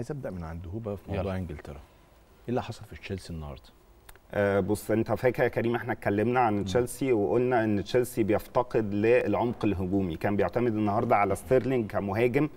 عايز ابدا من عند هوبا في موضوع انجلترا ايه اللي حصل في تشيلسي النهارده أه بص انت فاكر يا كريم احنا اتكلمنا عن تشيلسي وقلنا ان تشيلسي بيفتقد للعمق الهجومي كان بيعتمد النهارده على ستيرلينج كمهاجم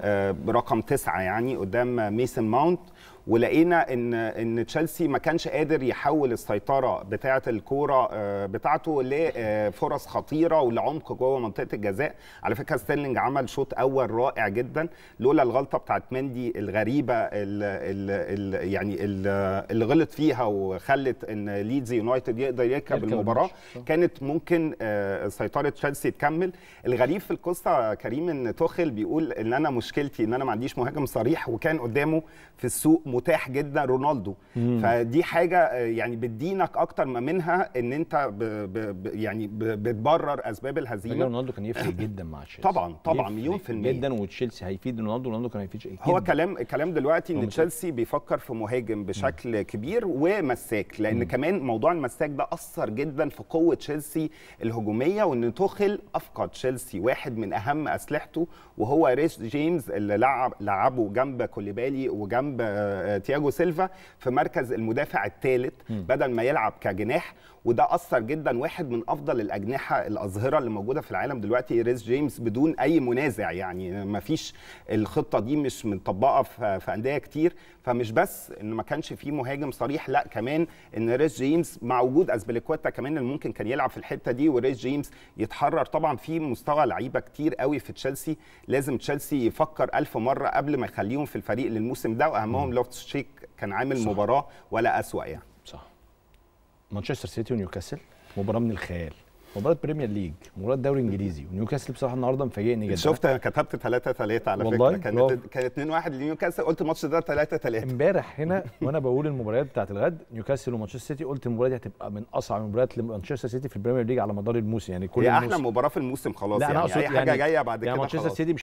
أه رقم تسعه يعني قدام ميسن ماونت ولقينا ان ان تشيلسي ما كانش قادر يحول السيطره بتاعه الكوره آه، بتاعته لفرص آه، خطيره ولعمق جوه منطقه الجزاء على فكره ستيرلينج عمل شوط اول رائع جدا لولا الغلطه بتاعه مندي الغريبه ال ال الـ يعني اللي غلط فيها وخلت ان ليدز يونايتد يقدر يركب المباراه كانت ممكن آه، سيطره تشيلسي تكمل الغريب في القصه كريم ان توخل بيقول ان انا مشكلتي ان انا ما عنديش مهاجم صريح وكان قدامه في السوق متاح جدا رونالدو مم. فدي حاجه آه، يعني بتدينك اكتر ما منها ان انت ب ب يعني ب بتبرر اسباب الهزيمه رونالدو كان يفرق جدا مع تشيلسي طبعا طبعا مليون في المية جدا وتشيلسي هيفيد رونالدو رونالدو كان هيفيد جداً. هو كلام كلام دلوقتي ان تشيلسي بيفكر في مهاجم بشكل مم. كبير ومساك لان مم. كمان موضوع المساك ده اثر جدا في قوه تشيلسي الهجوميه وان توخل افقد تشيلسي واحد من اهم اسلحته وهو ريس جيمز اللي لعب لعبه جنب كوليبالي وجنب آه، آه، تياجو سيلفا في مركز المدافع الثالث بدل ما يلعب كجناح وده اثر جدا واحد من افضل الاجنحه الاظهره اللي موجوده في العالم دلوقتي ريس جيمس بدون اي منازع يعني ما فيش الخطه دي مش مطبقه في انديه كتير فمش بس ان ما كانش في مهاجم صريح لا كمان ان ريس جيمس مع وجود ازبليكوتا كمان اللي ممكن كان يلعب في الحته دي وريس جيمس يتحرر طبعا في مستوى لعيبه كتير قوي في تشيلسي لازم تشيلسي يفكر ألف مره قبل ما يخليهم في الفريق للموسم ده واهمهم لوفت لوفتس شيك كان عامل صح. مباراه ولا اسوا يعني صح مانشستر سيتي ونيوكاسل مباراه من الخيال مباراه بريمير ليج مباراه دوري انجليزي ونيوكاسل بصراحه النهارده مفاجئني جدا شفت انا كتبت 3 3 على والله فكره كانت كان 2 1 لنيوكاسل قلت الماتش ده 3 3 امبارح هنا وانا بقول المباريات بتاعت الغد نيوكاسل ومانشستر سيتي قلت المباراه دي هتبقى من اصعب المباريات لمانشستر سيتي في البريمير ليج على مدار الموسم يعني كل هي احلى مباراه في الموسم خلاص لا يعني, أنا يعني اي حاجه يعني جايه بعد يعني كده مانشستر سيتي